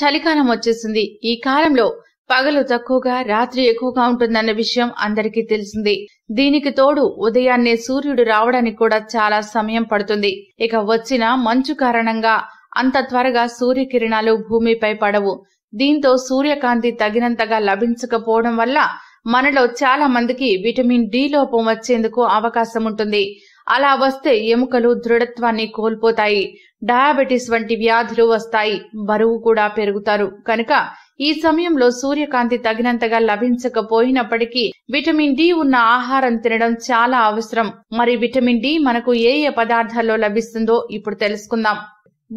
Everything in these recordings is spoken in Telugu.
చలికాలం వచ్చేసింది ఈ కాలంలో పగలు తక్కువగా రాత్రి ఎక్కువగా ఉంటుందన్న విషయం అందరికీ తెలిసింది దీనికి తోడు ఉదయాన్నే సూర్యుడు రావడానికి కూడా చాలా సమయం పడుతుంది ఇక వచ్చిన మంచు కారణంగా అంత త్వరగా సూర్యకిరణాలు భూమిపై పడవు దీంతో సూర్యకాంతి తగినంతగా లభించకపోవడం వల్ల మనలో చాలా మందికి విటమిన్ డి లోపం వచ్చేందుకు అవకాశం ఉంటుంది అలా వస్తే ఎముకలు దృఢత్వాన్ని కోల్పోతాయి డయాబెటిస్ వంటి వ్యాధులు వస్తాయి బరువు కూడా పెరుగుతారు కనుక ఈ సమయంలో సూర్యకాంతి తగినంతగా లభించకపోయినప్పటికీ విటమిన్ డి ఉన్న ఆహారం తినడం చాలా అవసరం మరి విటమిన్ డి మనకు ఏ ఏ పదార్థాల్లో లభిస్తుందో ఇప్పుడు తెలుసుకుందాం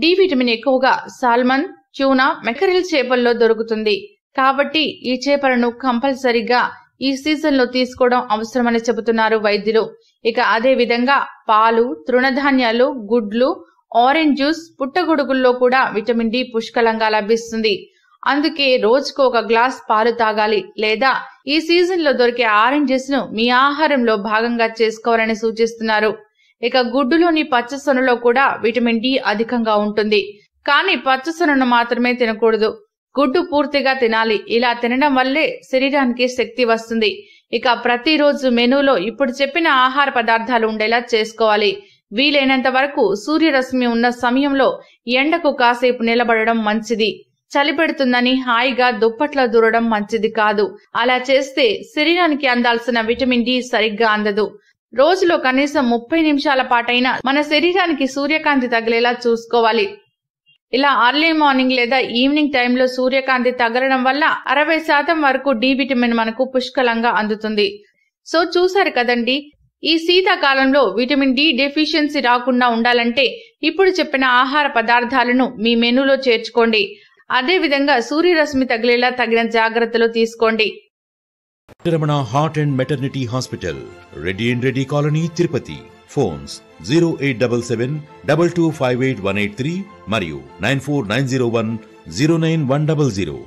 డి విటమిన్ ఎక్కువగా సాల్మన్ ట్యూనా మెకరిల్ చేపల్లో దొరుకుతుంది కాబట్టి ఈ చేపలను కంపల్సరిగా ఈ సీజన్లో తీసుకోవడం అవసరమని చెబుతున్నారు వైద్యులు ఇక అదే విధంగా పాలు తృణధాన్యాలు గుడ్లు ఆరెంజ్ జ్యూస్ పుట్టగొడుగుల్లో కూడా విటమిన్ డి పుష్కలంగా లభిస్తుంది అందుకే రోజుకు ఒక గ్లాస్ పాలు తాగాలి లేదా ఈ సీజన్ లో దొరికే ఆరెంజెస్ ను మీ ఆహారంలో భాగంగా చేసుకోవాలని సూచిస్తున్నారు ఇక గుడ్డులోని పచ్చసొనలో కూడా విటమిన్ డి అధికంగా ఉంటుంది కానీ పచ్చసొనను మాత్రమే తినకూడదు గుడ్డు పూర్తిగా తినాలి ఇలా తినడం వల్లే శరీరానికి శక్తి వస్తుంది ఇక ప్రతిరోజు మెనూలో ఇప్పుడు చెప్పిన ఆహార పదార్థాలు ఉండేలా చేసుకోవాలి వీలైనంత వరకు సూర్యరశ్మి ఉన్న సమయంలో ఎండకు కాసేపు నిలబడడం మంచిది చలిపెడుతుందని హాయిగా దుప్పట్ల దూరడం మంచిది కాదు అలా చేస్తే శరీరానికి అందాల్సిన విటమిన్ డి సరిగ్గా అందదు రోజులో కనీసం ముప్పై నిమిషాల పాటైనా మన శరీరానికి సూర్యకాంతి తగిలేలా చూసుకోవాలి ఇలా అర్లీ మార్నింగ్ లేదా ఈవినింగ్ టైంలో సూర్యకాంతి తగలడం వల్ల అరవై శాతం వరకు డి విటమిన్ మనకు పుష్కలంగా అందుతుంది సో చూసారు కదండి ఈ శీతాకాలంలో విటమిన్ డి డెఫిషియన్సీ రాకుండా ఉండాలంటే ఇప్పుడు చెప్పిన ఆహార పదార్థాలను మీ మెనూలో చేర్చుకోండి అదే విధంగా సూర్యరశ్మి తగిలేలా తగిన జాగ్రత్తలు తీసుకోండి Ramana heart and maternity hospital Reddy and Reddy colony Tirupati phones zero eight double seven double two five eight one eight three మరియు nine four nine zero one zero nine one double zero